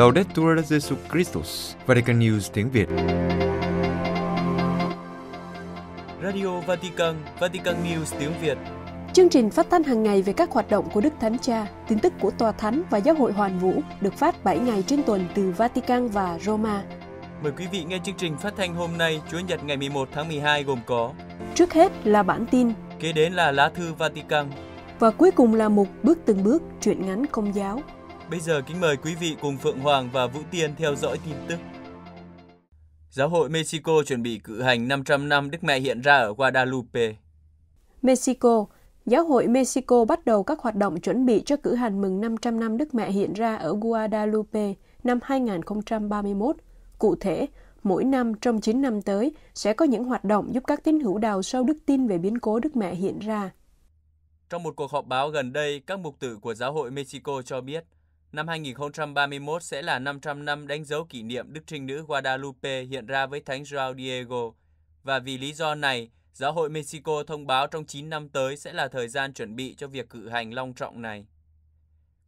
Laudetur Jesu Christus, Vatican News tiếng Việt. Radio Vatican, Vatican News tiếng Việt. Chương trình phát thanh hàng ngày về các hoạt động của Đức Thánh Cha, tin tức của Tòa Thánh và Giáo hội Hoàn Vũ được phát 7 ngày trên tuần từ Vatican và Roma. Mời quý vị nghe chương trình phát thanh hôm nay, Chúa nhật ngày 11 tháng 12 gồm có Trước hết là bản tin, kế đến là lá thư Vatican và cuối cùng là một bước từng bước truyện ngắn công giáo. Bây giờ kính mời quý vị cùng Phượng Hoàng và Vũ Tiên theo dõi tin tức. Giáo hội Mexico chuẩn bị cử hành 500 năm Đức Mẹ hiện ra ở Guadalupe. Mexico, Giáo hội Mexico bắt đầu các hoạt động chuẩn bị cho cử hành mừng 500 năm Đức Mẹ hiện ra ở Guadalupe năm 2031. Cụ thể, mỗi năm trong 9 năm tới sẽ có những hoạt động giúp các tín hữu đào sâu đức tin về biến cố Đức Mẹ hiện ra. Trong một cuộc họp báo gần đây, các mục tử của Giáo hội Mexico cho biết – Năm 2031 sẽ là 500 năm đánh dấu kỷ niệm Đức Trinh Nữ Guadalupe hiện ra với Thánh João Diego. Và vì lý do này, Giáo hội Mexico thông báo trong 9 năm tới sẽ là thời gian chuẩn bị cho việc cử hành long trọng này.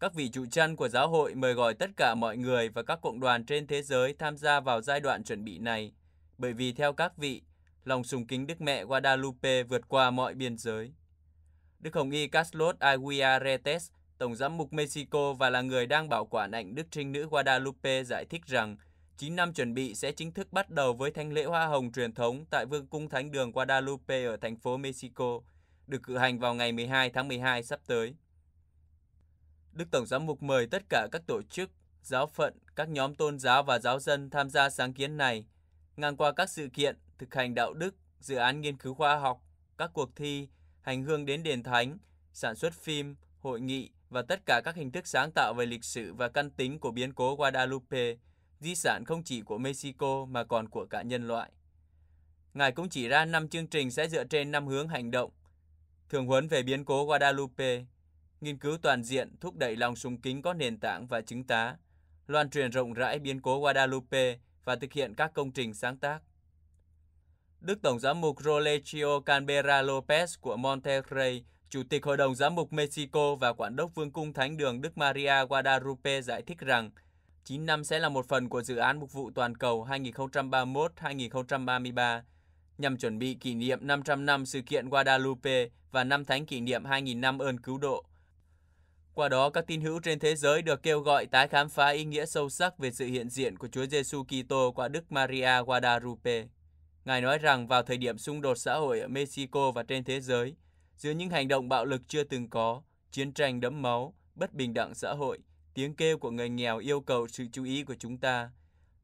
Các vị trụ trăn của giáo hội mời gọi tất cả mọi người và các cộng đoàn trên thế giới tham gia vào giai đoạn chuẩn bị này, bởi vì theo các vị, lòng sùng kính Đức Mẹ Guadalupe vượt qua mọi biên giới. Đức Hồng Y Carlos Aguiaretes Tổng giám mục Mexico và là người đang bảo quản ảnh Đức Trinh nữ Guadalupe giải thích rằng 9 năm chuẩn bị sẽ chính thức bắt đầu với thánh lễ hoa hồng truyền thống tại Vương cung Thánh đường Guadalupe ở thành phố Mexico, được cử hành vào ngày 12 tháng 12 sắp tới. Đức Tổng giám mục mời tất cả các tổ chức, giáo phận, các nhóm tôn giáo và giáo dân tham gia sáng kiến này, ngang qua các sự kiện, thực hành đạo đức, dự án nghiên cứu khoa học, các cuộc thi, hành hương đến đền thánh, sản xuất phim, hội nghị, và tất cả các hình thức sáng tạo về lịch sử và căn tính của biến cố Guadalupe, di sản không chỉ của Mexico mà còn của cả nhân loại. Ngài cũng chỉ ra 5 chương trình sẽ dựa trên 5 hướng hành động. Thường huấn về biến cố Guadalupe, nghiên cứu toàn diện thúc đẩy lòng súng kính có nền tảng và chứng tá, loan truyền rộng rãi biến cố Guadalupe và thực hiện các công trình sáng tác. Đức Tổng giám mục Rolecio Canberra Lopez của Monterrey Chủ tịch Hội đồng Giám mục Mexico và Quản đốc Vương cung Thánh đường Đức Maria Guadalupe giải thích rằng 9 năm sẽ là một phần của dự án mục vụ toàn cầu 2031-2033 nhằm chuẩn bị kỷ niệm 500 năm sự kiện Guadalupe và năm thánh kỷ niệm 2.000 năm ơn cứu độ. Qua đó, các tín hữu trên thế giới được kêu gọi tái khám phá ý nghĩa sâu sắc về sự hiện diện của Chúa Giêsu Kitô qua Đức Maria Guadalupe. Ngài nói rằng vào thời điểm xung đột xã hội ở Mexico và trên thế giới, Giữa những hành động bạo lực chưa từng có, chiến tranh đẫm máu, bất bình đẳng xã hội, tiếng kêu của người nghèo yêu cầu sự chú ý của chúng ta.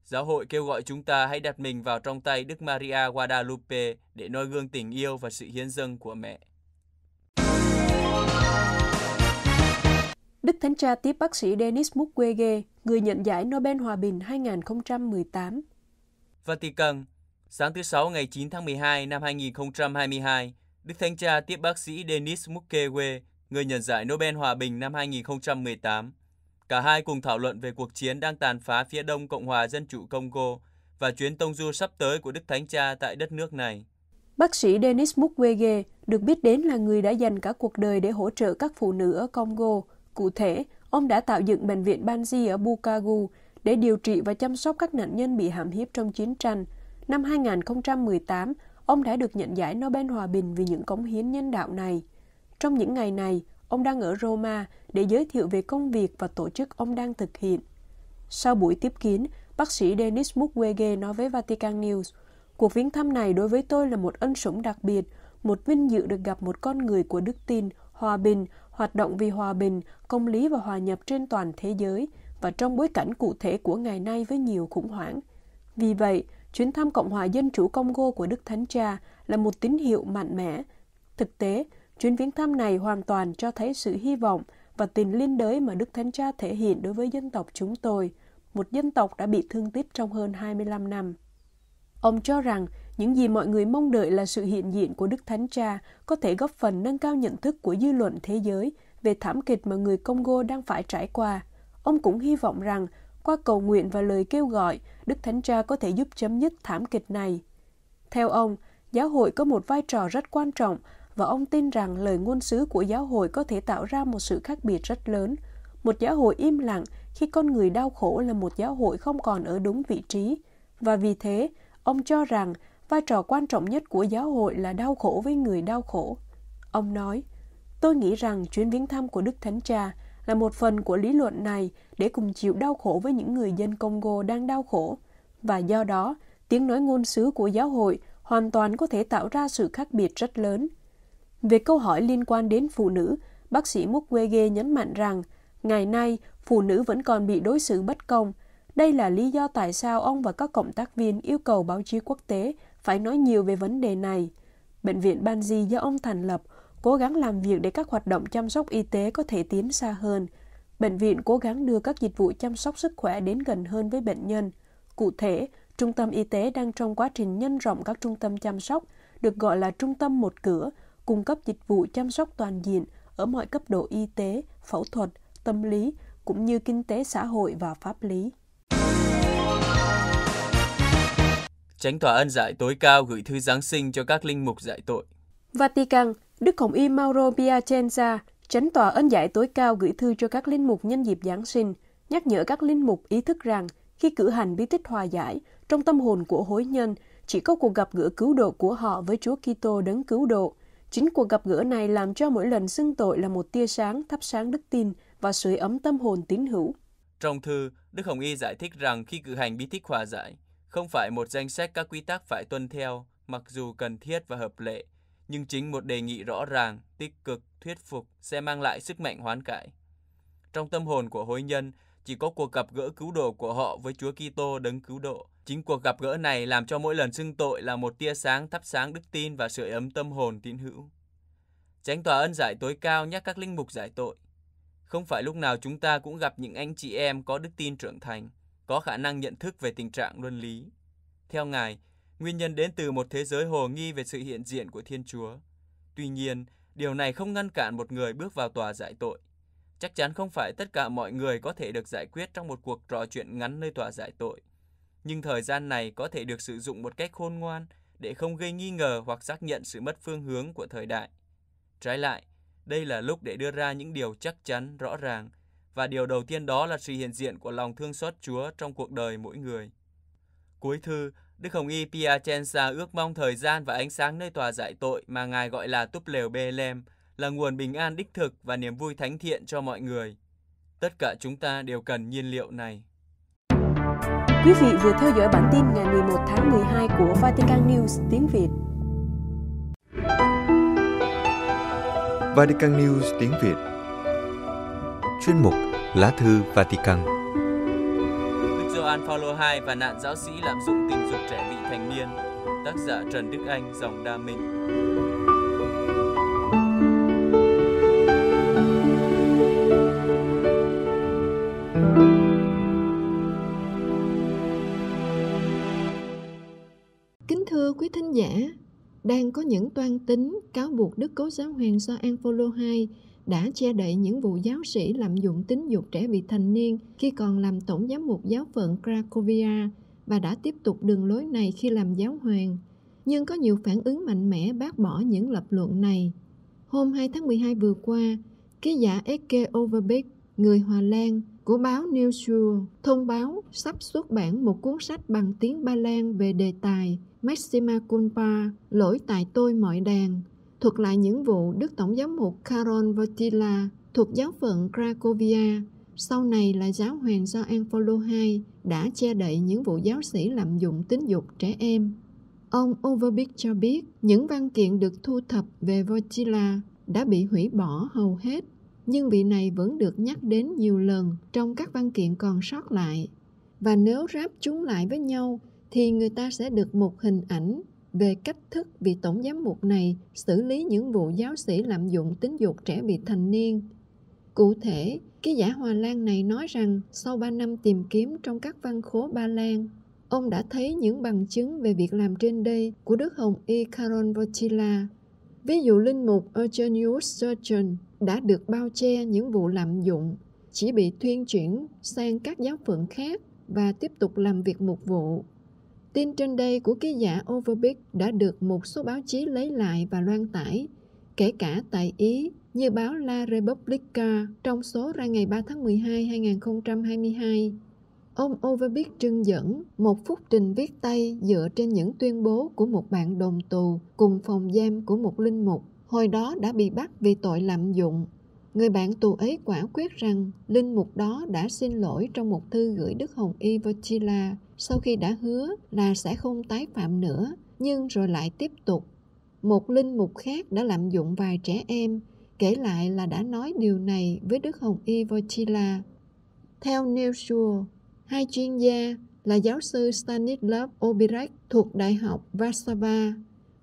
Giáo hội kêu gọi chúng ta hãy đặt mình vào trong tay Đức Maria Guadalupe để noi gương tình yêu và sự hiến dâng của mẹ. Đức Thánh Cha tiếp bác sĩ Denis Mukwege, người nhận giải Nobel Hòa bình 2018. Vatican, sáng thứ Sáu ngày 9 tháng 12 năm 2022, Đức Thanh Cha tiếp bác sĩ Denis Mukwege, người nhận giải Nobel Hòa Bình năm 2018. Cả hai cùng thảo luận về cuộc chiến đang tàn phá phía đông Cộng hòa Dân chủ Congo và chuyến tông du sắp tới của Đức Thánh Cha tại đất nước này. Bác sĩ Denis Mukwege được biết đến là người đã dành cả cuộc đời để hỗ trợ các phụ nữ ở Congo. Cụ thể, ông đã tạo dựng bệnh viện Banzi ở Bukavu để điều trị và chăm sóc các nạn nhân bị hãm hiếp trong chiến tranh. Năm 2018, Ông đã được nhận giải Nobel Hòa Bình vì những cống hiến nhân đạo này. Trong những ngày này, ông đang ở Roma để giới thiệu về công việc và tổ chức ông đang thực hiện. Sau buổi tiếp kiến, bác sĩ Denis Mukwege nói với Vatican News, Cuộc viếng thăm này đối với tôi là một ân sủng đặc biệt, một vinh dự được gặp một con người của đức tin, hòa bình, hoạt động vì hòa bình, công lý và hòa nhập trên toàn thế giới và trong bối cảnh cụ thể của ngày nay với nhiều khủng hoảng. Vì vậy, chuyến thăm Cộng hòa Dân chủ Congo của Đức Thánh Cha là một tín hiệu mạnh mẽ. Thực tế, chuyến viếng thăm này hoàn toàn cho thấy sự hy vọng và tình liên đới mà Đức Thánh Cha thể hiện đối với dân tộc chúng tôi, một dân tộc đã bị thương tích trong hơn 25 năm. Ông cho rằng những gì mọi người mong đợi là sự hiện diện của Đức Thánh Cha có thể góp phần nâng cao nhận thức của dư luận thế giới về thảm kịch mà người Congo đang phải trải qua. Ông cũng hy vọng rằng qua cầu nguyện và lời kêu gọi, Đức Thánh Cha có thể giúp chấm dứt thảm kịch này. Theo ông, giáo hội có một vai trò rất quan trọng và ông tin rằng lời ngôn sứ của giáo hội có thể tạo ra một sự khác biệt rất lớn. Một giáo hội im lặng khi con người đau khổ là một giáo hội không còn ở đúng vị trí. Và vì thế, ông cho rằng vai trò quan trọng nhất của giáo hội là đau khổ với người đau khổ. Ông nói, tôi nghĩ rằng chuyến viếng thăm của Đức Thánh Cha – là một phần của lý luận này để cùng chịu đau khổ với những người dân Congo đang đau khổ. Và do đó, tiếng nói ngôn sứ của giáo hội hoàn toàn có thể tạo ra sự khác biệt rất lớn. Về câu hỏi liên quan đến phụ nữ, bác sĩ Mukwege nhấn mạnh rằng ngày nay phụ nữ vẫn còn bị đối xử bất công. Đây là lý do tại sao ông và các cộng tác viên yêu cầu báo chí quốc tế phải nói nhiều về vấn đề này. Bệnh viện Banji do ông thành lập – cố gắng làm việc để các hoạt động chăm sóc y tế có thể tiến xa hơn. Bệnh viện cố gắng đưa các dịch vụ chăm sóc sức khỏe đến gần hơn với bệnh nhân. Cụ thể, trung tâm y tế đang trong quá trình nhân rộng các trung tâm chăm sóc, được gọi là trung tâm một cửa, cung cấp dịch vụ chăm sóc toàn diện ở mọi cấp độ y tế, phẫu thuật, tâm lý, cũng như kinh tế xã hội và pháp lý. Tránh tòa ân giải tối cao gửi thư Giáng sinh cho các linh mục giải tội Vatican – Đức Hồng Y Mauro Piacenza, tránh tòa ân giải tối cao gửi thư cho các linh mục nhân dịp Giáng sinh, nhắc nhở các linh mục ý thức rằng khi cử hành bí tích hòa giải, trong tâm hồn của hối nhân chỉ có cuộc gặp gỡ cứu độ của họ với Chúa Kitô đấng cứu độ. Chính cuộc gặp gỡ này làm cho mỗi lần xưng tội là một tia sáng thắp sáng đức tin và sưởi ấm tâm hồn tín hữu. Trong thư, Đức Hồng Y giải thích rằng khi cử hành bí tích hòa giải, không phải một danh sách các quy tắc phải tuân theo, mặc dù cần thiết và hợp lệ, nhưng chính một đề nghị rõ ràng, tích cực, thuyết phục sẽ mang lại sức mạnh hoán cải. Trong tâm hồn của hối nhân, chỉ có cuộc gặp gỡ cứu độ của họ với Chúa Kitô đấng cứu độ. Chính cuộc gặp gỡ này làm cho mỗi lần xưng tội là một tia sáng thắp sáng đức tin và sưởi ấm tâm hồn tín hữu. Tránh tòa ân giải tối cao nhắc các linh mục giải tội. Không phải lúc nào chúng ta cũng gặp những anh chị em có đức tin trưởng thành, có khả năng nhận thức về tình trạng luân lý. Theo Ngài, Nguyên nhân đến từ một thế giới hồ nghi về sự hiện diện của Thiên Chúa. Tuy nhiên, điều này không ngăn cản một người bước vào tòa giải tội. Chắc chắn không phải tất cả mọi người có thể được giải quyết trong một cuộc trò chuyện ngắn nơi tòa giải tội. Nhưng thời gian này có thể được sử dụng một cách khôn ngoan để không gây nghi ngờ hoặc xác nhận sự mất phương hướng của thời đại. Trái lại, đây là lúc để đưa ra những điều chắc chắn, rõ ràng, và điều đầu tiên đó là sự hiện diện của lòng thương xót Chúa trong cuộc đời mỗi người. Cuối thư, Đức Hồng Y Piacenza ước mong thời gian và ánh sáng nơi tòa giải tội mà Ngài gọi là túp lều Bethlehem là nguồn bình an đích thực và niềm vui thánh thiện cho mọi người. Tất cả chúng ta đều cần nhiên liệu này. Quý vị vừa theo dõi bản tin ngày 11 tháng 12 của Vatican News tiếng Việt. Vatican News tiếng Việt Chuyên mục Lá thư Vatican San Paulo 2 và nạn giáo sĩ lạm dụng tình dục trẻ vị thành niên, tác giả Trần Đức Anh, dòng Đa Minh. Kính thưa quý thính giả, đang có những toan tính cáo buộc Đức Cố Giáo Hoàng Gioan Paulo II đã che đậy những vụ giáo sĩ lạm dụng tính dục trẻ vị thành niên khi còn làm tổng giám mục giáo phận Cracovia và đã tiếp tục đường lối này khi làm giáo hoàng. Nhưng có nhiều phản ứng mạnh mẽ bác bỏ những lập luận này. Hôm 2 tháng 12 vừa qua, ký giả Eke Overbeek, người Hòa Lan, của báo Newsure thông báo sắp xuất bản một cuốn sách bằng tiếng Ba Lan về đề tài Maxima Culpa, lỗi tại tôi mọi đàn, thuật lại những vụ Đức Tổng giám mục Karol Wojtyla thuộc giáo phận Cracovia, sau này là giáo hoàng Gioan Phaolô II đã che đậy những vụ giáo sĩ lạm dụng tính dục trẻ em. Ông Overbeek cho biết những văn kiện được thu thập về Wojtyla đã bị hủy bỏ hầu hết, nhưng vị này vẫn được nhắc đến nhiều lần trong các văn kiện còn sót lại. Và nếu ráp chúng lại với nhau thì người ta sẽ được một hình ảnh về cách thức vị tổng giám mục này xử lý những vụ giáo sĩ lạm dụng tính dục trẻ vị thành niên. Cụ thể, ký giả hoa Lan này nói rằng sau 3 năm tìm kiếm trong các văn khố Ba Lan, ông đã thấy những bằng chứng về việc làm trên đây của Đức Hồng Y Caron Wojtyla. Ví dụ linh mục Eugenius Surgeon đã được bao che những vụ lạm dụng, chỉ bị thuyên chuyển sang các giáo phận khác và tiếp tục làm việc mục vụ. Tin trên đây của ký giả Overbeek đã được một số báo chí lấy lại và loan tải, kể cả tại Ý như báo La Repubblica trong số ra ngày 3 tháng 12 2022. Ông Overbeek trưng dẫn một phút trình viết tay dựa trên những tuyên bố của một bạn đồng tù cùng phòng giam của một linh mục hồi đó đã bị bắt vì tội lạm dụng. Người bạn tù ấy quả quyết rằng linh mục đó đã xin lỗi trong một thư gửi Đức Hồng Y Vojtila sau khi đã hứa là sẽ không tái phạm nữa nhưng rồi lại tiếp tục một linh mục khác đã lạm dụng vài trẻ em kể lại là đã nói điều này với đức hồng y Wojtyla. Theo Neil Shore, hai chuyên gia là giáo sư Stanislav Obirek thuộc Đại học Warsaw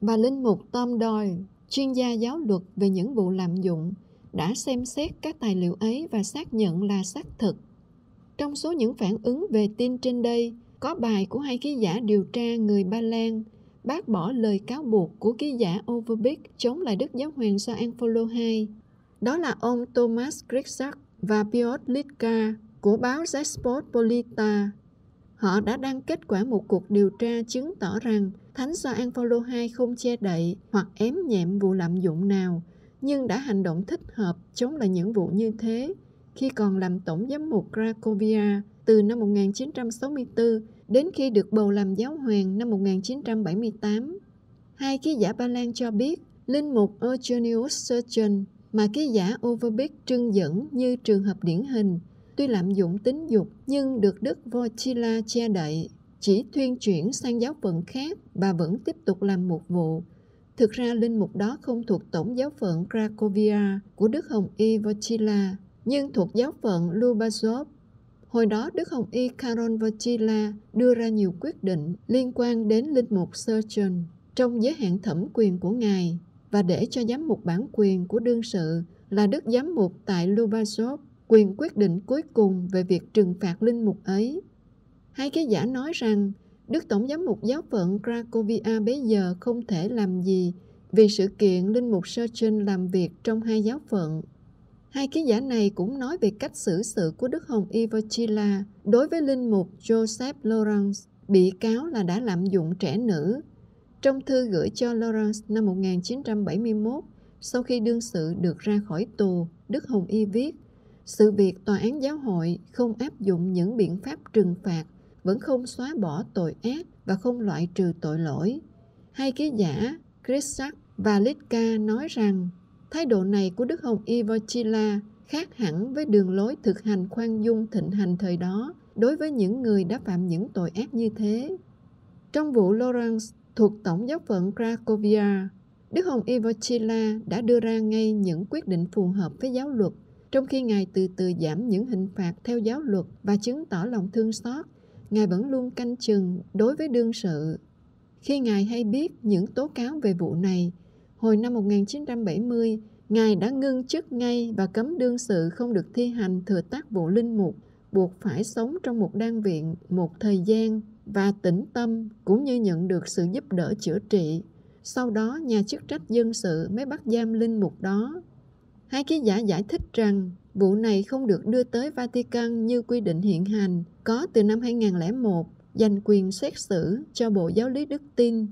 và linh mục Tom Doyle, chuyên gia giáo luật về những vụ lạm dụng, đã xem xét các tài liệu ấy và xác nhận là xác thực. Trong số những phản ứng về tin trên đây, có bài của hai ký giả điều tra người Ba Lan bác bỏ lời cáo buộc của ký giả Overbeek chống lại Đức Giáo hoàng Gioan Paulo II. Đó là ông Thomas Grigsack và Piotr Litka của báo Zespopolita. Họ đã đăng kết quả một cuộc điều tra chứng tỏ rằng Thánh Gioan Paulo II không che đậy hoặc ém nhẹm vụ lạm dụng nào, nhưng đã hành động thích hợp chống lại những vụ như thế khi còn làm tổng giám mục Cracovia từ năm 1964 đến khi được bầu làm giáo hoàng năm 1978. Hai ký giả Ba Lan cho biết, linh mục Eugenius Surgeon mà ký giả Overbeck trưng dẫn như trường hợp điển hình, tuy lạm dụng tính dục nhưng được Đức Wojtyla che đậy, chỉ thuyên chuyển sang giáo phận khác và vẫn tiếp tục làm mục vụ. Thực ra linh mục đó không thuộc tổng giáo phận Cracovia của Đức Hồng Y Wojtyla, nhưng thuộc giáo phận Lubazov Hồi đó, Đức Hồng Y Caron Vacila đưa ra nhiều quyết định liên quan đến linh mục Surgeon trong giới hạn thẩm quyền của Ngài và để cho giám mục bản quyền của đương sự là Đức Giám mục tại Lubasov quyền quyết định cuối cùng về việc trừng phạt linh mục ấy. Hai ký giả nói rằng Đức Tổng Giám mục Giáo phận Cracovia bấy giờ không thể làm gì vì sự kiện Linh Mục Sơ Trinh làm việc trong hai giáo phận Hai ký giả này cũng nói về cách xử sự của Đức Hồng Y Ivachila đối với linh mục Joseph Lawrence, bị cáo là đã lạm dụng trẻ nữ. Trong thư gửi cho Lawrence năm 1971, sau khi đương sự được ra khỏi tù, Đức Hồng Y viết, sự việc tòa án giáo hội không áp dụng những biện pháp trừng phạt vẫn không xóa bỏ tội ác và không loại trừ tội lỗi. Hai ký giả Chrisak và Litka nói rằng Thái độ này của Đức Hồng Y Vochila khác hẳn với đường lối thực hành khoan dung thịnh hành thời đó đối với những người đã phạm những tội ác như thế. Trong vụ Lawrence thuộc tổng giáo phận Cracovia, Đức Hồng y vochila đã đưa ra ngay những quyết định phù hợp với giáo luật, trong khi Ngài từ từ giảm những hình phạt theo giáo luật và chứng tỏ lòng thương xót, Ngài vẫn luôn canh chừng đối với đương sự. Khi Ngài hay biết những tố cáo về vụ này, hồi năm 1970, Ngài đã ngưng chức ngay và cấm đương sự không được thi hành thừa tác vụ linh mục, buộc phải sống trong một đan viện một thời gian và tĩnh tâm cũng như nhận được sự giúp đỡ chữa trị. Sau đó, nhà chức trách dân sự mới bắt giam linh mục đó. Hai ký giả giải thích rằng vụ này không được đưa tới Vatican như quy định hiện hành có từ năm 2001 dành quyền xét xử cho Bộ Giáo lý Đức Tin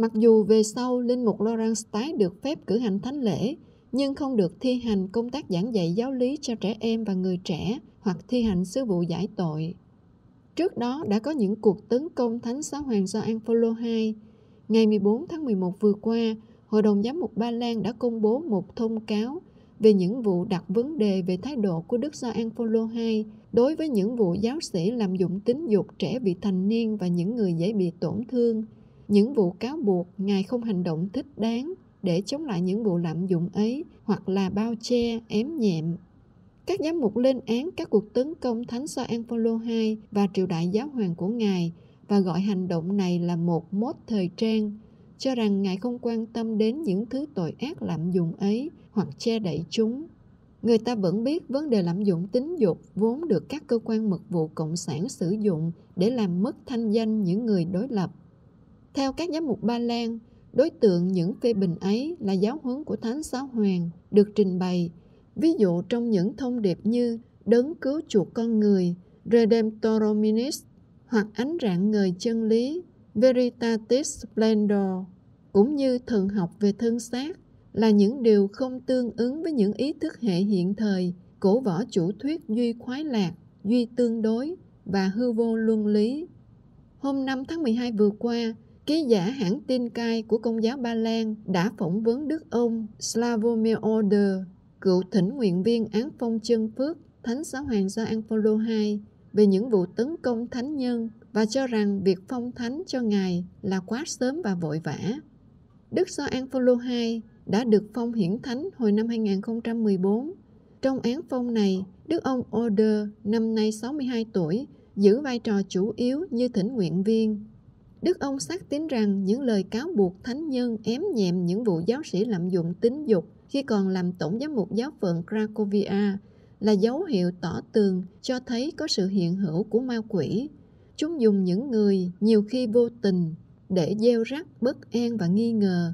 Mặc dù về sau Linh Mục Laurent tái được phép cử hành thánh lễ, nhưng không được thi hành công tác giảng dạy giáo lý cho trẻ em và người trẻ hoặc thi hành sứ vụ giải tội. Trước đó đã có những cuộc tấn công Thánh Giáo Hoàng Gioan Phaolô II. Ngày 14 tháng 11 vừa qua, Hội đồng Giám mục Ba Lan đã công bố một thông cáo về những vụ đặt vấn đề về thái độ của Đức Gioan Phaolô II đối với những vụ giáo sĩ làm dụng tính dục trẻ vị thành niên và những người dễ bị tổn thương – những vụ cáo buộc ngài không hành động thích đáng để chống lại những vụ lạm dụng ấy hoặc là bao che, ém nhẹm. Các giám mục lên án các cuộc tấn công Thánh Sao An Phaolô II và triều đại giáo hoàng của ngài và gọi hành động này là một mốt thời trang, cho rằng ngài không quan tâm đến những thứ tội ác lạm dụng ấy hoặc che đậy chúng. Người ta vẫn biết vấn đề lạm dụng tính dục vốn được các cơ quan mật vụ cộng sản sử dụng để làm mất thanh danh những người đối lập theo các giám mục Ba Lan, đối tượng những phê bình ấy là giáo huấn của Thánh Giáo Hoàng được trình bày, ví dụ trong những thông điệp như đấng cứu chuộc con người, Redemptor Hominis, hoặc ánh rạng ngời chân lý, Veritatis Splendor, cũng như thần học về thân xác là những điều không tương ứng với những ý thức hệ hiện thời cổ võ chủ thuyết duy khoái lạc, duy tương đối và hư vô luân lý. Hôm 5 tháng 12 vừa qua, Ký giả hãng tin cai của Công giáo Ba Lan đã phỏng vấn Đức ông Slavomir Order, cựu thỉnh nguyện viên án phong chân phước Thánh Giáo Hoàng Gioan Phaolô II về những vụ tấn công thánh nhân và cho rằng việc phong thánh cho ngài là quá sớm và vội vã. Đức Gioan Phaolô II đã được phong hiển thánh hồi năm 2014. Trong án phong này, Đức ông Order, năm nay 62 tuổi, giữ vai trò chủ yếu như thỉnh nguyện viên Đức ông xác tín rằng những lời cáo buộc thánh nhân ém nhẹm những vụ giáo sĩ lạm dụng tính dục khi còn làm tổng giám mục giáo phận Cracovia là dấu hiệu tỏ tường cho thấy có sự hiện hữu của ma quỷ. Chúng dùng những người nhiều khi vô tình để gieo rắc bất an và nghi ngờ.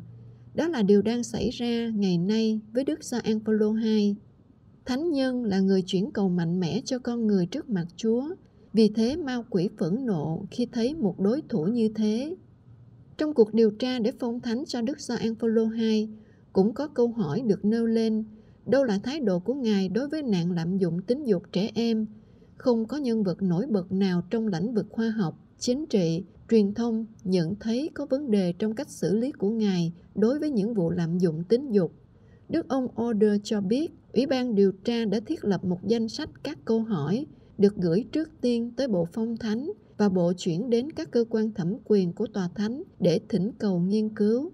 Đó là điều đang xảy ra ngày nay với Đức Gioan Paulo II. Thánh nhân là người chuyển cầu mạnh mẽ cho con người trước mặt Chúa vì thế ma quỷ phẫn nộ khi thấy một đối thủ như thế trong cuộc điều tra để phong thánh cho đức gioan phaolô II cũng có câu hỏi được nêu lên đâu là thái độ của ngài đối với nạn lạm dụng tính dục trẻ em không có nhân vật nổi bật nào trong lĩnh vực khoa học chính trị truyền thông nhận thấy có vấn đề trong cách xử lý của ngài đối với những vụ lạm dụng tính dục đức ông order cho biết ủy ban điều tra đã thiết lập một danh sách các câu hỏi được gửi trước tiên tới Bộ Phong Thánh và Bộ chuyển đến các cơ quan thẩm quyền của Tòa Thánh để thỉnh cầu nghiên cứu.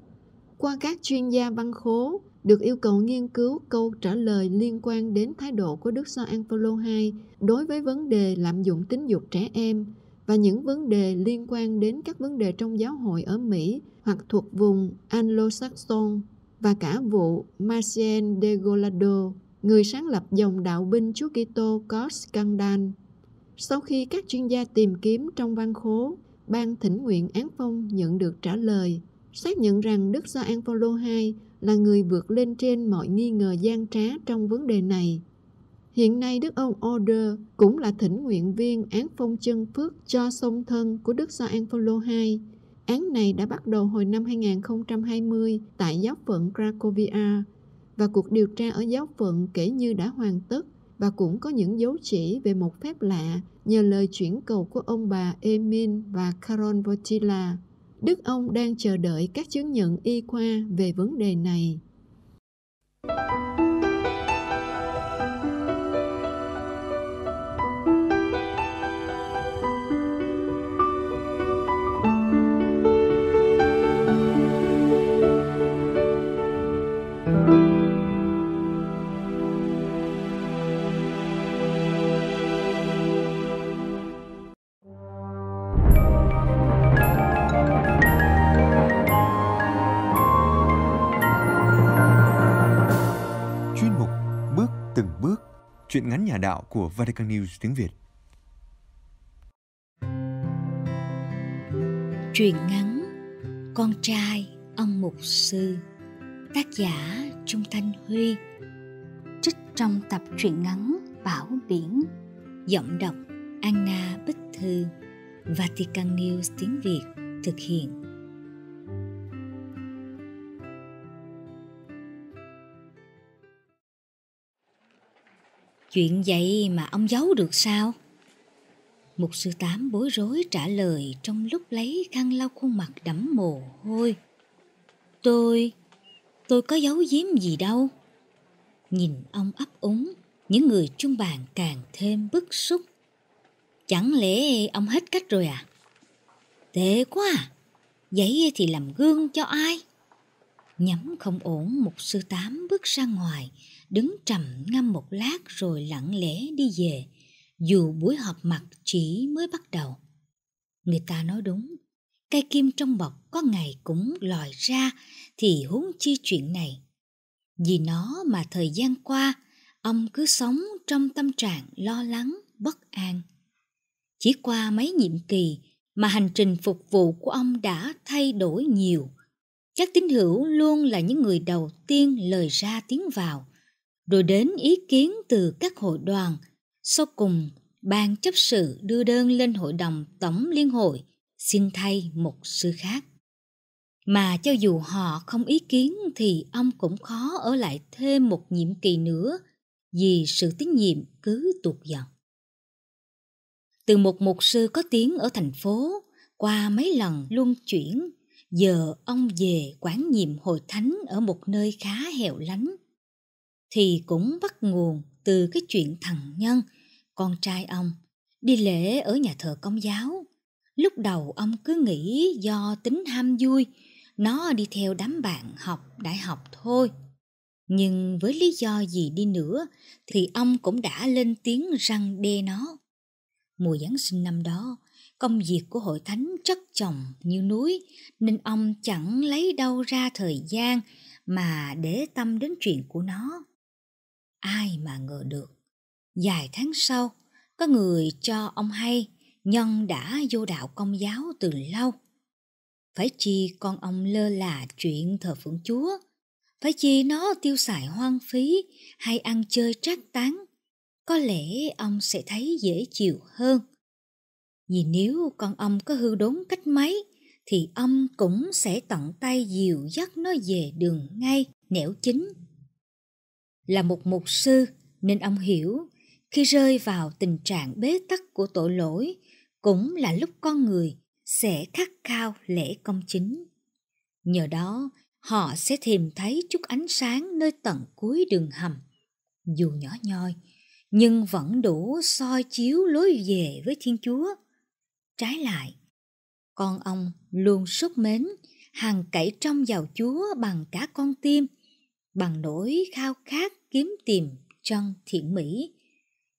Qua các chuyên gia văn khố, được yêu cầu nghiên cứu câu trả lời liên quan đến thái độ của Đức Gioan Phaolô II đối với vấn đề lạm dụng tính dục trẻ em và những vấn đề liên quan đến các vấn đề trong giáo hội ở Mỹ hoặc thuộc vùng Anglo-Saxon và cả vụ Marcien de Golado người sáng lập dòng đạo binh Chúa Kitô có scandal. Sau khi các chuyên gia tìm kiếm trong văn khố, ban thỉnh nguyện án phong nhận được trả lời, xác nhận rằng Đức Gioan an Phaolô II là người vượt lên trên mọi nghi ngờ gian trá trong vấn đề này. Hiện nay Đức ông Order cũng là thỉnh nguyện viên án phong chân phước cho song thân của Đức Gioan an Phaolô II. Án này đã bắt đầu hồi năm 2020 tại giáo phận Cracovia và cuộc điều tra ở giáo phận kể như đã hoàn tất và cũng có những dấu chỉ về một phép lạ nhờ lời chuyển cầu của ông bà Emin và Karol Votila. Đức ông đang chờ đợi các chứng nhận y khoa về vấn đề này. Thank you Từng bước, chuyện ngắn nhà đạo của Vatican News tiếng Việt. Truyền ngắn Con trai ông mục sư Tác giả Trung Thanh Huy Trích trong tập truyện ngắn Bảo Biển Giọng đọc Anna Bích Thư Vatican News tiếng Việt thực hiện Chuyện vậy mà ông giấu được sao? Mục sư tám bối rối trả lời trong lúc lấy khăn lau khuôn mặt đẫm mồ hôi. Tôi, tôi có giấu giếm gì đâu. Nhìn ông ấp úng, những người chung bàn càng thêm bức xúc. Chẳng lẽ ông hết cách rồi à? Tệ quá à? Vậy thì làm gương cho ai? Nhắm không ổn, mục sư tám bước ra ngoài, đứng trầm ngâm một lát rồi lặng lẽ đi về, dù buổi họp mặt chỉ mới bắt đầu. Người ta nói đúng, cây kim trong bọc có ngày cũng lòi ra thì huống chi chuyện này. Vì nó mà thời gian qua, ông cứ sống trong tâm trạng lo lắng, bất an. Chỉ qua mấy nhiệm kỳ mà hành trình phục vụ của ông đã thay đổi nhiều. Các tín hữu luôn là những người đầu tiên lời ra tiếng vào, rồi đến ý kiến từ các hội đoàn. Sau cùng, ban chấp sự đưa đơn lên hội đồng tổng liên hội xin thay một sư khác. Mà cho dù họ không ý kiến thì ông cũng khó ở lại thêm một nhiệm kỳ nữa vì sự tín nhiệm cứ tụt dần. Từ một mục sư có tiếng ở thành phố, qua mấy lần luân chuyển, giờ ông về quản nhiệm hội thánh ở một nơi khá hẻo lánh thì cũng bắt nguồn từ cái chuyện thằng Nhân, con trai ông, đi lễ ở nhà thờ công giáo. Lúc đầu ông cứ nghĩ do tính ham vui, nó đi theo đám bạn học đại học thôi. Nhưng với lý do gì đi nữa thì ông cũng đã lên tiếng răng đe nó. Mùa Giáng sinh năm đó, công việc của hội thánh chất chồng như núi nên ông chẳng lấy đâu ra thời gian mà để tâm đến chuyện của nó Ai mà ngờ được. Vài tháng sau, có người cho ông hay nhân đã vô đạo công giáo từ lâu. Phải chi con ông lơ là chuyện thờ phượng chúa, phải chi nó tiêu xài hoang phí hay ăn chơi trác tán, có lẽ ông sẽ thấy dễ chịu hơn. Vì nếu con ông có hư đốn cách mấy, thì ông cũng sẽ tận tay dìu dắt nó về đường ngay nẻo chính là một mục sư nên ông hiểu khi rơi vào tình trạng bế tắc của tội lỗi cũng là lúc con người sẽ khát khao lễ công chính nhờ đó họ sẽ tìm thấy chút ánh sáng nơi tận cuối đường hầm dù nhỏ nhoi nhưng vẫn đủ soi chiếu lối về với thiên chúa trái lại con ông luôn sốt mến hàng cậy trong giàu chúa bằng cả con tim bằng nỗi khao khát kiếm tìm Trân Thiện Mỹ.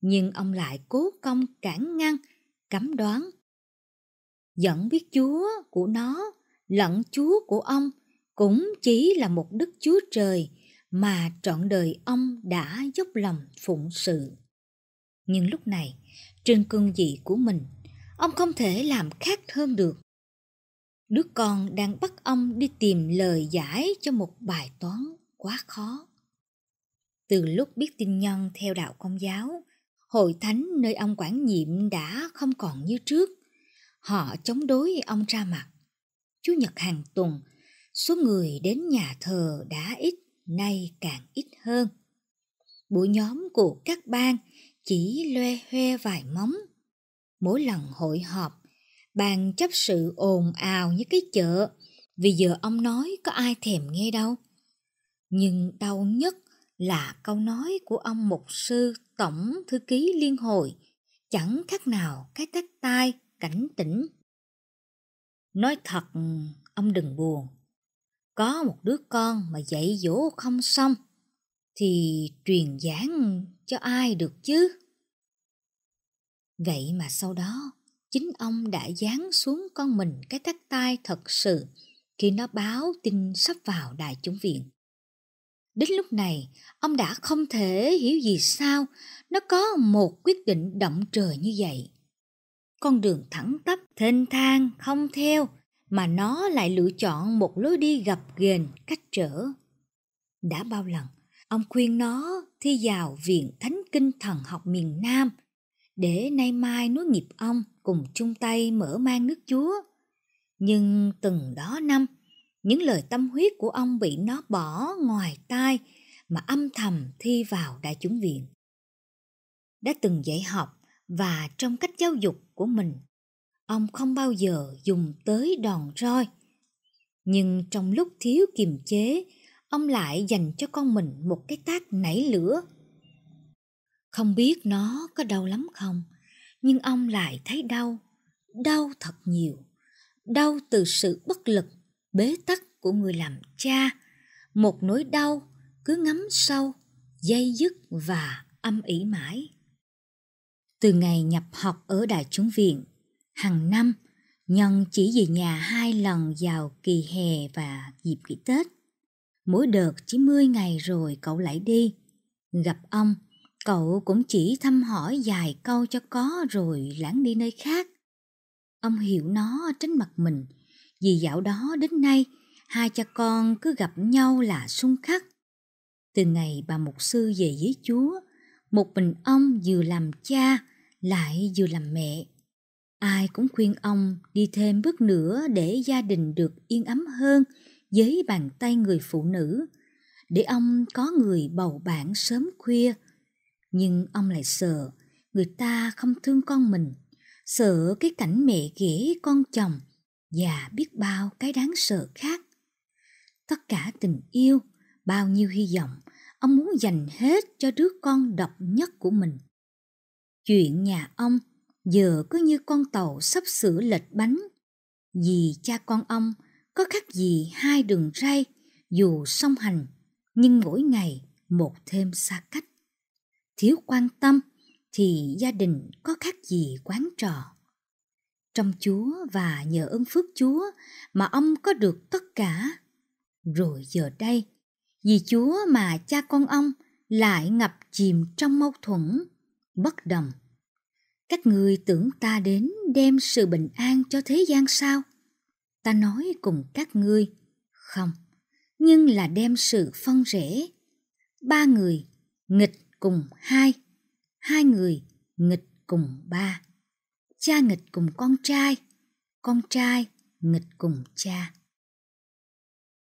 Nhưng ông lại cố công cản ngăn, cấm đoán. Dẫn biết chúa của nó, lẫn chúa của ông cũng chỉ là một đức chúa trời mà trọn đời ông đã dốc lòng phụng sự. Nhưng lúc này, trên cương vị của mình, ông không thể làm khác hơn được. Đứa con đang bắt ông đi tìm lời giải cho một bài toán quá khó. Từ lúc biết tin nhân theo đạo công giáo, hội thánh nơi ông quản nhiệm đã không còn như trước. Họ chống đối ông ra mặt. Chủ nhật hàng tuần, số người đến nhà thờ đã ít, nay càng ít hơn. Buổi nhóm của các bang chỉ loe hoe vài móng. Mỗi lần hội họp, bàn chấp sự ồn ào như cái chợ, vì giờ ông nói có ai thèm nghe đâu. Nhưng đau nhất là câu nói của ông mục sư tổng thư ký liên hội, chẳng khác nào cái tắt tai cảnh tỉnh. Nói thật, ông đừng buồn. Có một đứa con mà dạy dỗ không xong, thì truyền giảng cho ai được chứ? Vậy mà sau đó, chính ông đã dán xuống con mình cái tắt tai thật sự khi nó báo tin sắp vào đài chúng viện. Đến lúc này, ông đã không thể hiểu gì sao nó có một quyết định động trời như vậy. Con đường thẳng tắp, thênh thang, không theo, mà nó lại lựa chọn một lối đi gập ghềnh, cách trở. Đã bao lần, ông khuyên nó thi vào Viện Thánh Kinh Thần học miền Nam, để nay mai nối nghiệp ông cùng chung tay mở mang nước Chúa. Nhưng từng đó năm, những lời tâm huyết của ông bị nó bỏ ngoài tai mà âm thầm thi vào đại chúng viện. Đã từng dạy học và trong cách giáo dục của mình, ông không bao giờ dùng tới đòn roi. Nhưng trong lúc thiếu kiềm chế, ông lại dành cho con mình một cái tác nảy lửa. Không biết nó có đau lắm không, nhưng ông lại thấy đau, đau thật nhiều, đau từ sự bất lực bế tắc của người làm cha một nỗi đau cứ ngấm sâu dây dứt và âm ỉ mãi từ ngày nhập học ở đại chúng viện hàng năm nhân chỉ về nhà hai lần vào kỳ hè và dịp nghỉ tết mỗi đợt chỉ 10 ngày rồi cậu lại đi gặp ông cậu cũng chỉ thăm hỏi vài câu cho có rồi lãng đi nơi khác ông hiểu nó trên mặt mình vì dạo đó đến nay, hai cha con cứ gặp nhau là xung khắc. Từ ngày bà mục sư về với Chúa, một mình ông vừa làm cha lại vừa làm mẹ. Ai cũng khuyên ông đi thêm bước nữa để gia đình được yên ấm hơn với bàn tay người phụ nữ, để ông có người bầu bạn sớm khuya. Nhưng ông lại sợ người ta không thương con mình, sợ cái cảnh mẹ ghẻ con chồng – và biết bao cái đáng sợ khác. Tất cả tình yêu, bao nhiêu hy vọng, ông muốn dành hết cho đứa con độc nhất của mình. Chuyện nhà ông giờ cứ như con tàu sắp sửa lệch bánh. Vì cha con ông có khác gì hai đường ray dù song hành nhưng mỗi ngày một thêm xa cách. Thiếu quan tâm thì gia đình có khác gì quán trò trong Chúa và nhờ ơn phước Chúa mà ông có được tất cả. Rồi giờ đây, vì Chúa mà cha con ông lại ngập chìm trong mâu thuẫn, bất đồng. Các người tưởng ta đến đem sự bình an cho thế gian sao? Ta nói cùng các ngươi, không, nhưng là đem sự phân rẽ. Ba người nghịch cùng hai, hai người nghịch cùng ba cha nghịch cùng con trai, con trai nghịch cùng cha.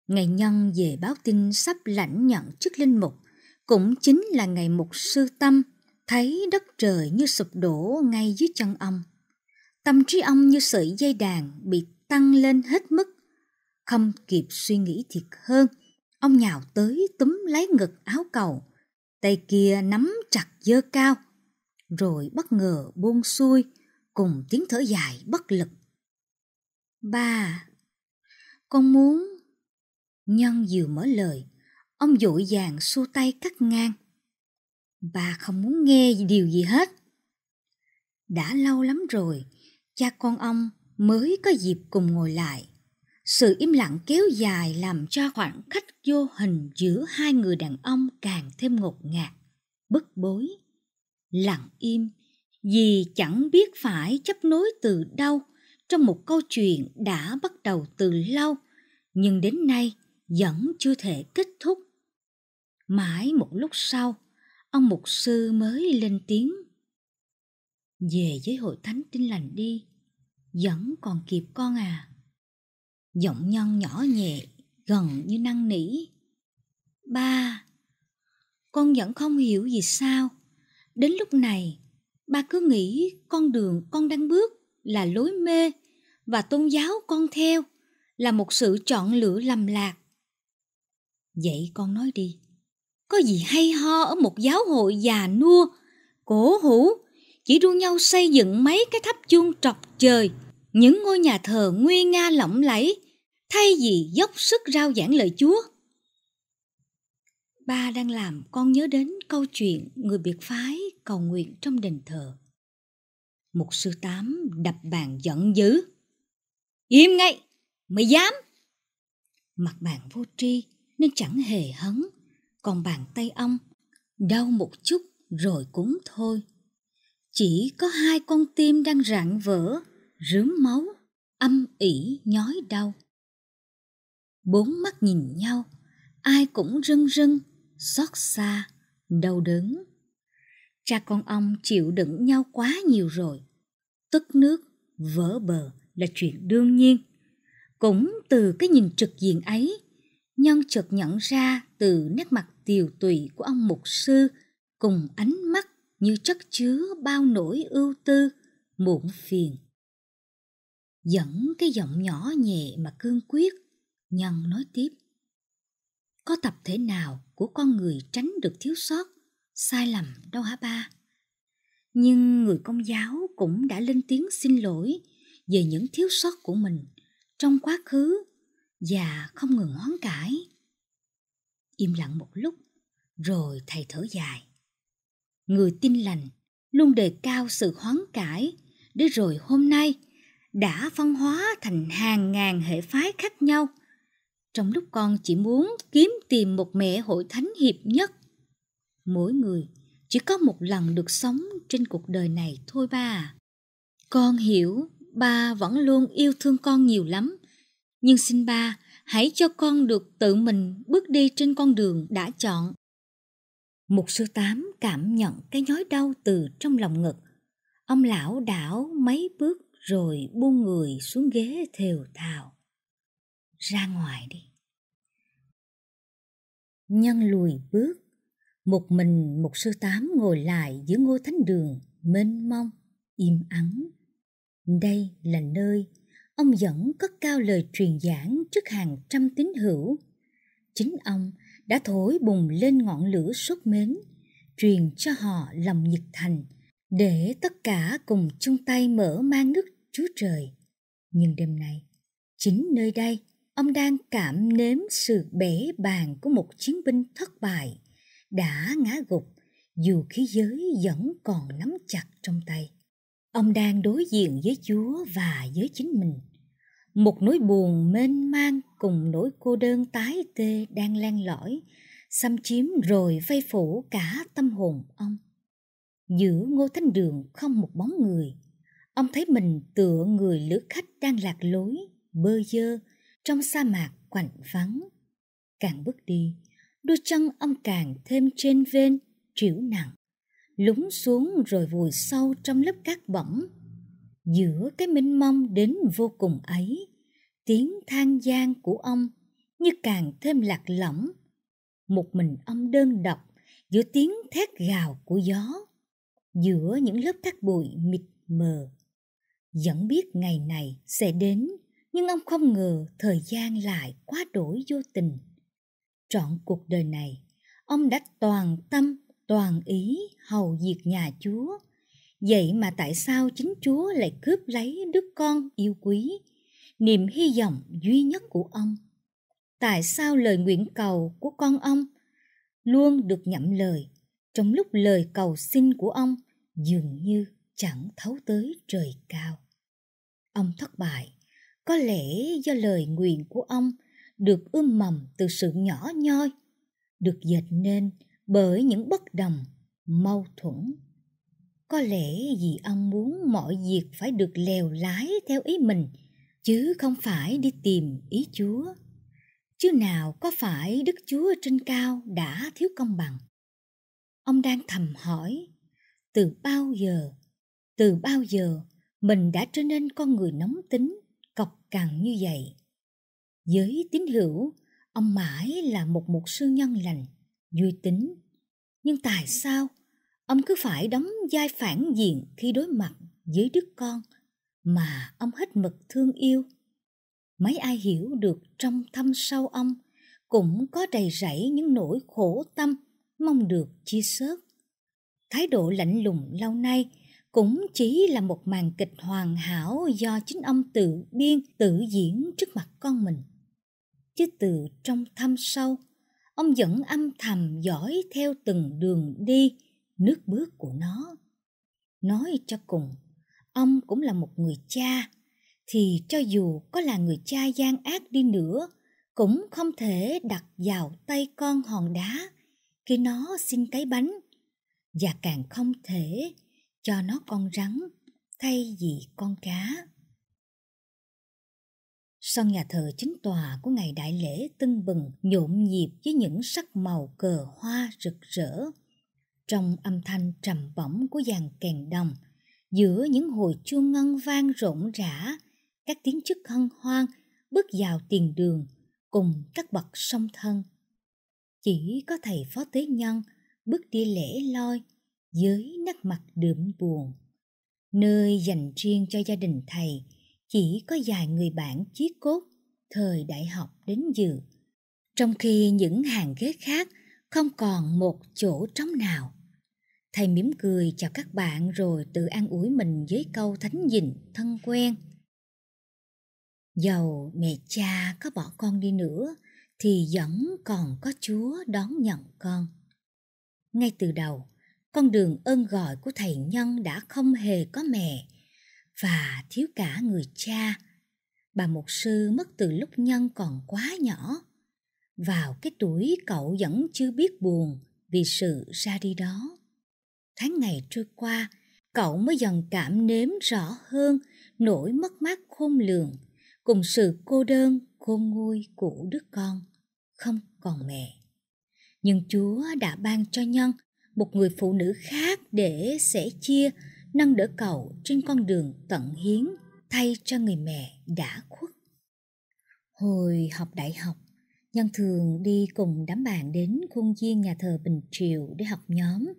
Ngày nhân về báo tin sắp lãnh nhận chức linh mục, cũng chính là ngày mục sư tâm, thấy đất trời như sụp đổ ngay dưới chân ông. Tâm trí ông như sợi dây đàn bị tăng lên hết mức. Không kịp suy nghĩ thiệt hơn, ông nhào tới túm lấy ngực áo cầu, tay kia nắm chặt dơ cao, rồi bất ngờ buông xuôi, cùng tiếng thở dài bất lực. Ba, con muốn... Nhân vừa mở lời, ông dội vàng xua tay cắt ngang. Bà không muốn nghe điều gì hết. Đã lâu lắm rồi, cha con ông mới có dịp cùng ngồi lại. Sự im lặng kéo dài làm cho khoảng cách vô hình giữa hai người đàn ông càng thêm ngột ngạt, bức bối. Lặng im vì chẳng biết phải chấp nối từ đâu trong một câu chuyện đã bắt đầu từ lâu nhưng đến nay vẫn chưa thể kết thúc mãi một lúc sau ông mục sư mới lên tiếng về với hội thánh tinh lành đi vẫn còn kịp con à giọng nhân nhỏ nhẹ gần như năn nỉ ba con vẫn không hiểu vì sao đến lúc này ba cứ nghĩ con đường con đang bước là lối mê và tôn giáo con theo là một sự chọn lựa lầm lạc vậy con nói đi có gì hay ho ở một giáo hội già nua cổ hủ chỉ đua nhau xây dựng mấy cái tháp chuông trọc trời những ngôi nhà thờ nguy nga lộng lẫy thay vì dốc sức rao giảng lời chúa Ba đang làm con nhớ đến câu chuyện người biệt phái cầu nguyện trong đền thờ. Mục sư tám đập bàn giận dữ. Im ngay, mày dám! Mặt bạn vô tri nên chẳng hề hấn, còn bàn tay ông đau một chút rồi cũng thôi. Chỉ có hai con tim đang rạn vỡ, rướm máu, âm ỉ nhói đau. Bốn mắt nhìn nhau, ai cũng rưng rưng xót xa, đau đớn. Cha con ông chịu đựng nhau quá nhiều rồi. Tức nước, vỡ bờ là chuyện đương nhiên. Cũng từ cái nhìn trực diện ấy, nhân chợt nhận ra từ nét mặt tiều tụy của ông mục sư cùng ánh mắt như chất chứa bao nỗi ưu tư, muộn phiền. Dẫn cái giọng nhỏ nhẹ mà cương quyết, nhân nói tiếp có tập thể nào của con người tránh được thiếu sót sai lầm đâu hả ba nhưng người công giáo cũng đã lên tiếng xin lỗi về những thiếu sót của mình trong quá khứ và không ngừng hoán cải im lặng một lúc rồi thầy thở dài người tin lành luôn đề cao sự hoán cải để rồi hôm nay đã phân hóa thành hàng ngàn hệ phái khác nhau – trong lúc con chỉ muốn kiếm tìm một mẹ hội thánh hiệp nhất. Mỗi người chỉ có một lần được sống trên cuộc đời này thôi ba Con hiểu ba vẫn luôn yêu thương con nhiều lắm, nhưng xin ba hãy cho con được tự mình bước đi trên con đường đã chọn. Mục sư tám cảm nhận cái nhói đau từ trong lòng ngực. Ông lão đảo mấy bước rồi buông người xuống ghế thều thào ra ngoài đi nhân lùi bước một mình một sư tám ngồi lại giữa ngôi thánh đường mênh mông im ắng đây là nơi ông dẫn cất cao lời truyền giảng trước hàng trăm tín hữu chính ông đã thổi bùng lên ngọn lửa sốt mến truyền cho họ lòng nhiệt thành để tất cả cùng chung tay mở mang nước chúa trời nhưng đêm nay chính nơi đây ông đang cảm nếm sự bể bàng của một chiến binh thất bại đã ngã gục dù khí giới vẫn còn nắm chặt trong tay ông đang đối diện với chúa và với chính mình một nỗi buồn mênh mang cùng nỗi cô đơn tái tê đang len lỏi xâm chiếm rồi vây phủ cả tâm hồn ông giữa ngô thánh đường không một bóng người ông thấy mình tựa người lữ khách đang lạc lối bơ vơ trong sa mạc quạnh vắng. Càng bước đi, đôi chân ông càng thêm trên ven, triểu nặng, lúng xuống rồi vùi sâu trong lớp cát bẩn. Giữa cái mênh mông đến vô cùng ấy, tiếng than gian của ông như càng thêm lạc lõng. Một mình ông đơn độc giữa tiếng thét gào của gió, giữa những lớp cát bụi mịt mờ. Vẫn biết ngày này sẽ đến nhưng ông không ngờ thời gian lại quá đổi vô tình trọn cuộc đời này ông đã toàn tâm toàn ý hầu diệt nhà chúa vậy mà tại sao chính chúa lại cướp lấy đứa con yêu quý niềm hy vọng duy nhất của ông tại sao lời nguyện cầu của con ông luôn được nhậm lời trong lúc lời cầu xin của ông dường như chẳng thấu tới trời cao ông thất bại có lẽ do lời nguyện của ông được ươm mầm từ sự nhỏ nhoi, được dệt nên bởi những bất đồng, mâu thuẫn. Có lẽ vì ông muốn mọi việc phải được lèo lái theo ý mình, chứ không phải đi tìm ý Chúa. Chứ nào có phải Đức Chúa trên cao đã thiếu công bằng. Ông đang thầm hỏi, từ bao giờ, từ bao giờ mình đã trở nên con người nóng tính, càng như vậy. Với tín hữu, ông mãi là một mục sư nhân lành, duy tính. Nhưng tại sao ông cứ phải đóng vai phản diện khi đối mặt với đứa con mà ông hết mực thương yêu? Mấy ai hiểu được trong thâm sâu ông cũng có đầy rẫy những nỗi khổ tâm mong được chia sớt. Thái độ lạnh lùng lâu nay – cũng chỉ là một màn kịch hoàn hảo do chính ông tự biên tự diễn trước mặt con mình chứ từ trong thâm sâu ông vẫn âm thầm dõi theo từng đường đi nước bước của nó nói cho cùng ông cũng là một người cha thì cho dù có là người cha gian ác đi nữa cũng không thể đặt vào tay con hòn đá khi nó xin cái bánh và càng không thể cho nó con rắn thay vì con cá. Sân nhà thờ chính tòa của ngày đại lễ tưng bừng nhộn nhịp với những sắc màu cờ hoa rực rỡ. Trong âm thanh trầm bổng của dàn kèn đồng, giữa những hồi chuông ngân vang rộn rã, các tiếng chức hân hoan bước vào tiền đường cùng các bậc song thân. Chỉ có thầy phó tế nhân bước đi lễ loi với nét mặt đượm buồn. Nơi dành riêng cho gia đình thầy chỉ có vài người bạn chiết cốt thời đại học đến dự, trong khi những hàng ghế khác không còn một chỗ trống nào. Thầy mỉm cười chào các bạn rồi tự an ủi mình với câu thánh dịnh thân quen. Dầu mẹ cha có bỏ con đi nữa thì vẫn còn có Chúa đón nhận con. Ngay từ đầu, con đường ơn gọi của thầy nhân đã không hề có mẹ và thiếu cả người cha bà mục sư mất từ lúc nhân còn quá nhỏ vào cái tuổi cậu vẫn chưa biết buồn vì sự ra đi đó tháng ngày trôi qua cậu mới dần cảm nếm rõ hơn nỗi mất mát khôn lường cùng sự cô đơn khôn nguôi của đứa con không còn mẹ nhưng chúa đã ban cho nhân một người phụ nữ khác để sẻ chia, nâng đỡ cậu trên con đường tận hiến thay cho người mẹ đã khuất. Hồi học đại học, Nhân thường đi cùng đám bạn đến khuôn viên nhà thờ Bình Triều để học nhóm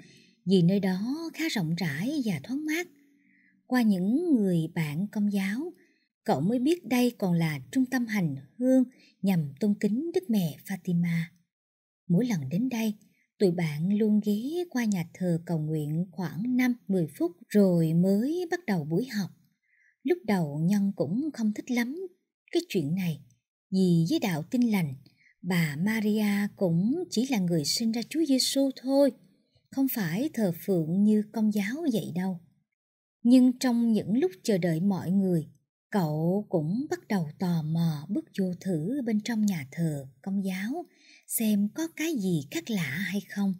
vì nơi đó khá rộng rãi và thoáng mát. Qua những người bạn công giáo, cậu mới biết đây còn là trung tâm hành hương nhằm tôn kính Đức Mẹ Fatima. Mỗi lần đến đây, tụi bạn luôn ghé qua nhà thờ cầu nguyện khoảng 5-10 phút rồi mới bắt đầu buổi học. Lúc đầu Nhân cũng không thích lắm cái chuyện này, vì với đạo tin lành, bà Maria cũng chỉ là người sinh ra Chúa Giêsu thôi, không phải thờ phượng như công giáo vậy đâu. Nhưng trong những lúc chờ đợi mọi người, cậu cũng bắt đầu tò mò bước vô thử bên trong nhà thờ công giáo xem có cái gì khác lạ hay không.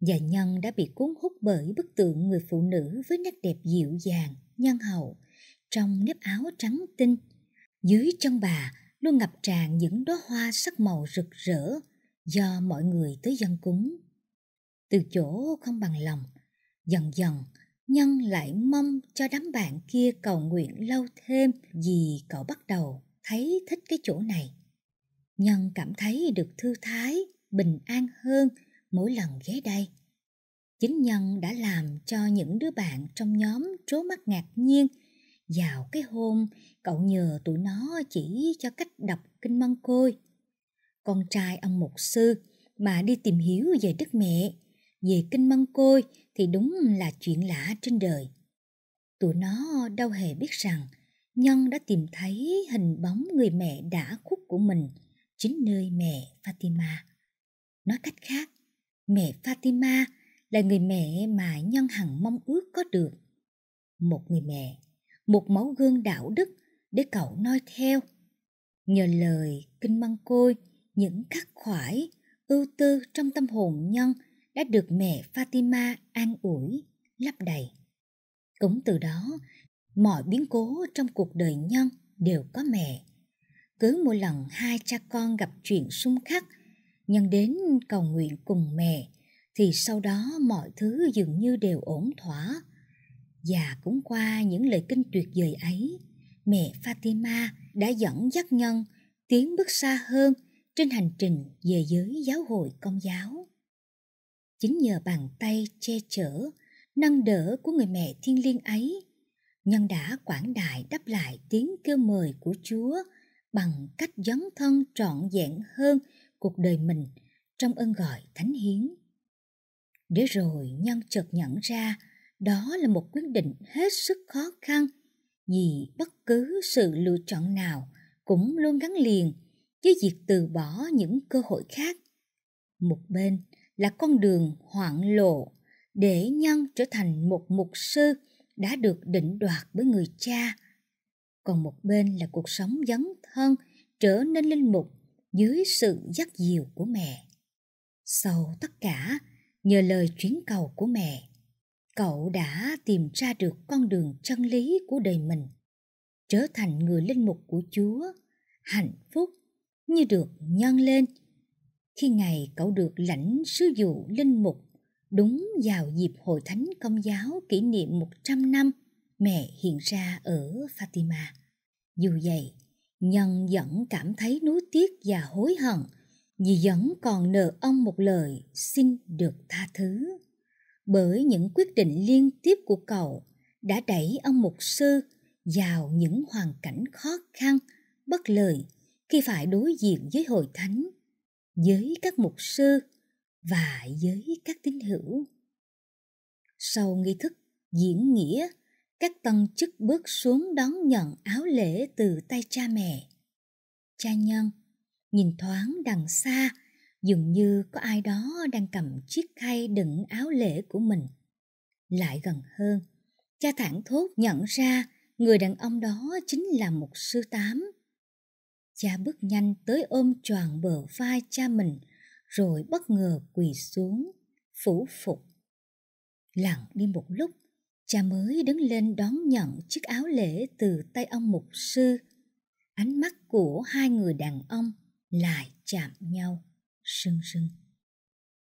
Và nhân đã bị cuốn hút bởi bức tượng người phụ nữ với nét đẹp dịu dàng, nhân hậu, trong nếp áo trắng tinh. Dưới chân bà luôn ngập tràn những đóa hoa sắc màu rực rỡ do mọi người tới dân cúng. Từ chỗ không bằng lòng, dần dần nhân lại mong cho đám bạn kia cầu nguyện lâu thêm vì cậu bắt đầu thấy thích cái chỗ này Nhân cảm thấy được thư thái, bình an hơn mỗi lần ghé đây. Chính Nhân đã làm cho những đứa bạn trong nhóm trố mắt ngạc nhiên vào cái hôm cậu nhờ tụi nó chỉ cho cách đọc kinh măng côi. Con trai ông mục sư mà đi tìm hiểu về đức mẹ, về kinh măng côi thì đúng là chuyện lạ trên đời. Tụi nó đâu hề biết rằng Nhân đã tìm thấy hình bóng người mẹ đã khuất của mình – chính nơi mẹ Fatima. Nói cách khác, mẹ Fatima là người mẹ mà nhân hằng mong ước có được. Một người mẹ, một mẫu gương đạo đức để cậu noi theo. Nhờ lời kinh măng côi, những khắc khoải, ưu tư trong tâm hồn nhân đã được mẹ Fatima an ủi, lấp đầy. Cũng từ đó, mọi biến cố trong cuộc đời nhân đều có mẹ cứ mỗi lần hai cha con gặp chuyện xung khắc nhân đến cầu nguyện cùng mẹ thì sau đó mọi thứ dường như đều ổn thỏa và cũng qua những lời kinh tuyệt vời ấy mẹ fatima đã dẫn dắt nhân tiến bước xa hơn trên hành trình về giới giáo hội công giáo chính nhờ bàn tay che chở nâng đỡ của người mẹ thiên liêng ấy nhân đã quảng đại đáp lại tiếng kêu mời của chúa bằng cách dấn thân trọn vẹn hơn cuộc đời mình trong ơn gọi thánh hiến. Để rồi nhân chợt nhận ra đó là một quyết định hết sức khó khăn vì bất cứ sự lựa chọn nào cũng luôn gắn liền với việc từ bỏ những cơ hội khác. Một bên là con đường hoạn lộ để nhân trở thành một mục sư đã được định đoạt bởi người cha còn một bên là cuộc sống dấn thân trở nên linh mục dưới sự dắt dìu của mẹ. Sau tất cả, nhờ lời chuyến cầu của mẹ, cậu đã tìm ra được con đường chân lý của đời mình, trở thành người linh mục của Chúa, hạnh phúc như được nhân lên. Khi ngày cậu được lãnh sứ vụ linh mục đúng vào dịp hội thánh công giáo kỷ niệm 100 năm mẹ hiện ra ở Fatima. Dù vậy, nhân vẫn cảm thấy nuối tiếc và hối hận vì vẫn còn nợ ông một lời xin được tha thứ. Bởi những quyết định liên tiếp của cậu đã đẩy ông mục sư vào những hoàn cảnh khó khăn, bất lợi khi phải đối diện với hội thánh, với các mục sư và với các tín hữu. Sau nghi thức diễn nghĩa các tân chức bước xuống đón nhận áo lễ từ tay cha mẹ. Cha nhân nhìn thoáng đằng xa, dường như có ai đó đang cầm chiếc khay đựng áo lễ của mình. Lại gần hơn, cha thản thốt nhận ra người đàn ông đó chính là một sư tám. Cha bước nhanh tới ôm choàng bờ vai cha mình, rồi bất ngờ quỳ xuống, phủ phục. Lặng đi một lúc, Cha mới đứng lên đón nhận chiếc áo lễ từ tay ông mục sư. Ánh mắt của hai người đàn ông lại chạm nhau, sưng sưng.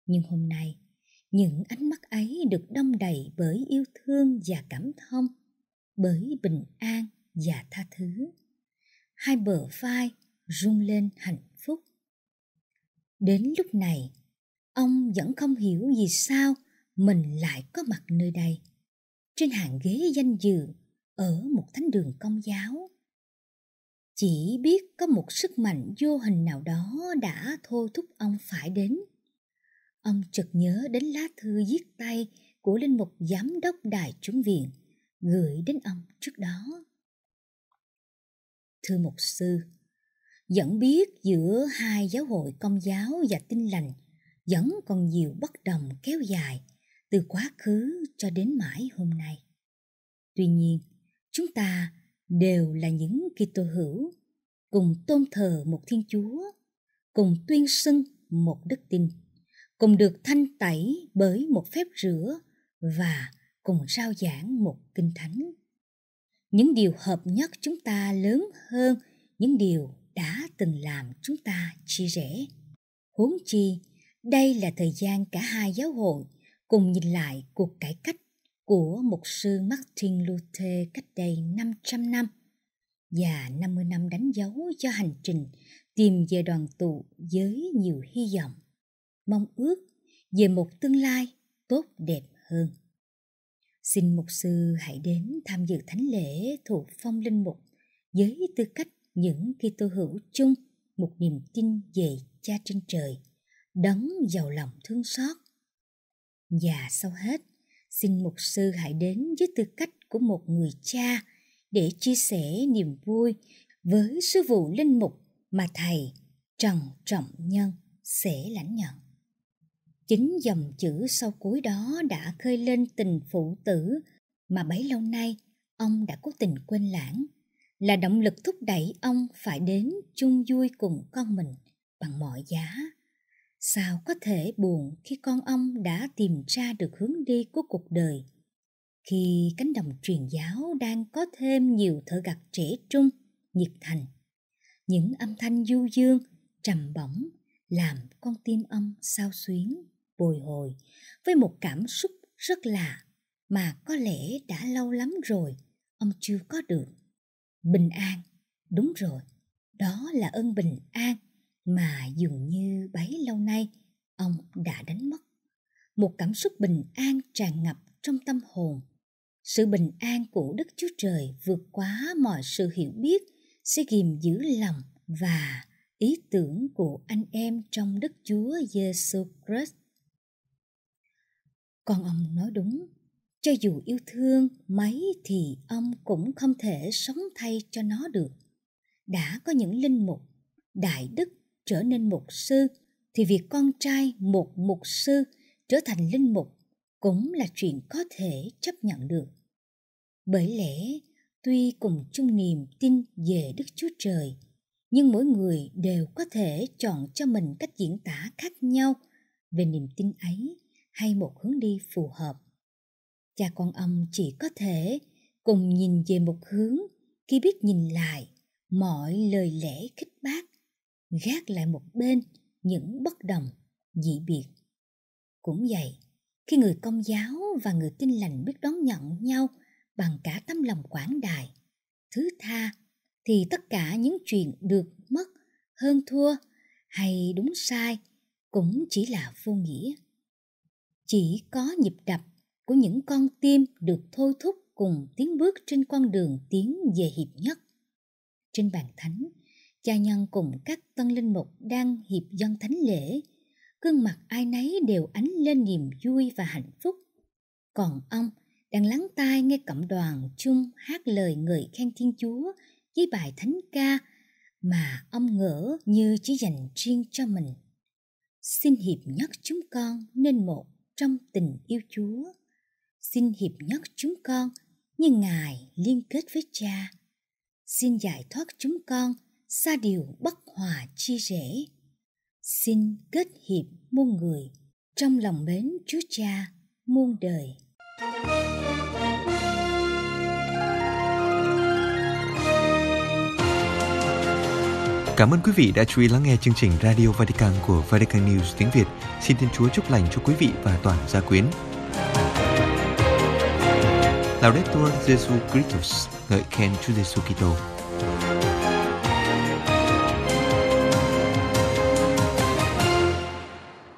Nhưng hôm nay, những ánh mắt ấy được đông đầy bởi yêu thương và cảm thông, bởi bình an và tha thứ. Hai bờ vai rung lên hạnh phúc. Đến lúc này, ông vẫn không hiểu vì sao mình lại có mặt nơi đây trên hàng ghế danh dự ở một thánh đường công giáo chỉ biết có một sức mạnh vô hình nào đó đã thôi thúc ông phải đến ông chợt nhớ đến lá thư viết tay của linh mục giám đốc đài chúng viện gửi đến ông trước đó thưa mục sư vẫn biết giữa hai giáo hội công giáo và tin lành vẫn còn nhiều bất đồng kéo dài từ quá khứ cho đến mãi hôm nay. Tuy nhiên, chúng ta đều là những Kitô hữu, cùng tôn thờ một Thiên Chúa, cùng tuyên xưng một đức tin, cùng được thanh tẩy bởi một phép rửa và cùng rao giảng một kinh thánh. Những điều hợp nhất chúng ta lớn hơn những điều đã từng làm chúng ta chia rẽ. Huống chi, đây là thời gian cả hai giáo hội cùng nhìn lại cuộc cải cách của mục sư Martin Luther cách đây 500 năm và 50 năm đánh dấu cho hành trình tìm về đoàn tụ với nhiều hy vọng, mong ước về một tương lai tốt đẹp hơn. Xin mục sư hãy đến tham dự thánh lễ thuộc phong linh mục với tư cách những Kitô hữu chung một niềm tin về Cha trên trời, đấng giàu lòng thương xót và sau hết, xin mục sư hãy đến với tư cách của một người cha để chia sẻ niềm vui với sư vụ linh mục mà thầy Trần Trọng Nhân sẽ lãnh nhận. Chính dòng chữ sau cuối đó đã khơi lên tình phụ tử mà bấy lâu nay ông đã cố tình quên lãng, là động lực thúc đẩy ông phải đến chung vui cùng con mình bằng mọi giá sao có thể buồn khi con ông đã tìm ra được hướng đi của cuộc đời khi cánh đồng truyền giáo đang có thêm nhiều thợ gặt trẻ trung nhiệt thành những âm thanh du dương trầm bổng làm con tim ông sao xuyến bồi hồi với một cảm xúc rất lạ mà có lẽ đã lâu lắm rồi ông chưa có được bình an đúng rồi đó là ơn bình an mà dường như bấy lâu nay ông đã đánh mất. Một cảm xúc bình an tràn ngập trong tâm hồn. Sự bình an của Đức Chúa Trời vượt quá mọi sự hiểu biết sẽ kìm giữ lòng và ý tưởng của anh em trong Đức Chúa Giêsu Christ. Còn ông nói đúng, cho dù yêu thương mấy thì ông cũng không thể sống thay cho nó được. Đã có những linh mục, đại đức trở nên mục sư thì việc con trai một mục sư trở thành linh mục cũng là chuyện có thể chấp nhận được. Bởi lẽ, tuy cùng chung niềm tin về Đức Chúa Trời, nhưng mỗi người đều có thể chọn cho mình cách diễn tả khác nhau về niềm tin ấy hay một hướng đi phù hợp. Cha con ông chỉ có thể cùng nhìn về một hướng khi biết nhìn lại mọi lời lẽ khích bác gác lại một bên những bất đồng, dị biệt. Cũng vậy, khi người công giáo và người tin lành biết đón nhận nhau bằng cả tấm lòng quảng đại, thứ tha, thì tất cả những chuyện được mất, hơn thua hay đúng sai cũng chỉ là vô nghĩa. Chỉ có nhịp đập của những con tim được thôi thúc cùng tiến bước trên con đường tiến về hiệp nhất. Trên bàn thánh, Cha nhân cùng các tân linh mục đang hiệp dân thánh lễ, gương mặt ai nấy đều ánh lên niềm vui và hạnh phúc. Còn ông đang lắng tai nghe cộng đoàn chung hát lời người khen Thiên Chúa với bài thánh ca mà ông ngỡ như chỉ dành riêng cho mình. Xin hiệp nhất chúng con nên một trong tình yêu Chúa. Xin hiệp nhất chúng con như Ngài liên kết với Cha. Xin giải thoát chúng con xa điều bất hòa chi rẽ xin kết hiệp muôn người trong lòng mến chúa cha muôn đời Cảm ơn quý vị đã chú ý lắng nghe chương trình Radio Vatican của Vatican News tiếng Việt. Xin Thiên Chúa chúc lành cho quý vị và toàn gia quyến. Laudetur Jesu Christus, ngợi khen Chúa Giêsu Kitô.